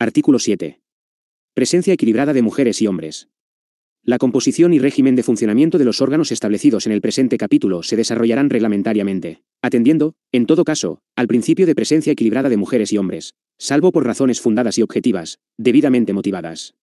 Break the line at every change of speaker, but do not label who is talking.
Artículo 7. Presencia equilibrada de mujeres y hombres. La composición y régimen de funcionamiento de los órganos establecidos en el presente capítulo se desarrollarán reglamentariamente, atendiendo, en todo caso, al principio de presencia equilibrada de mujeres y hombres, salvo por razones fundadas y objetivas, debidamente motivadas.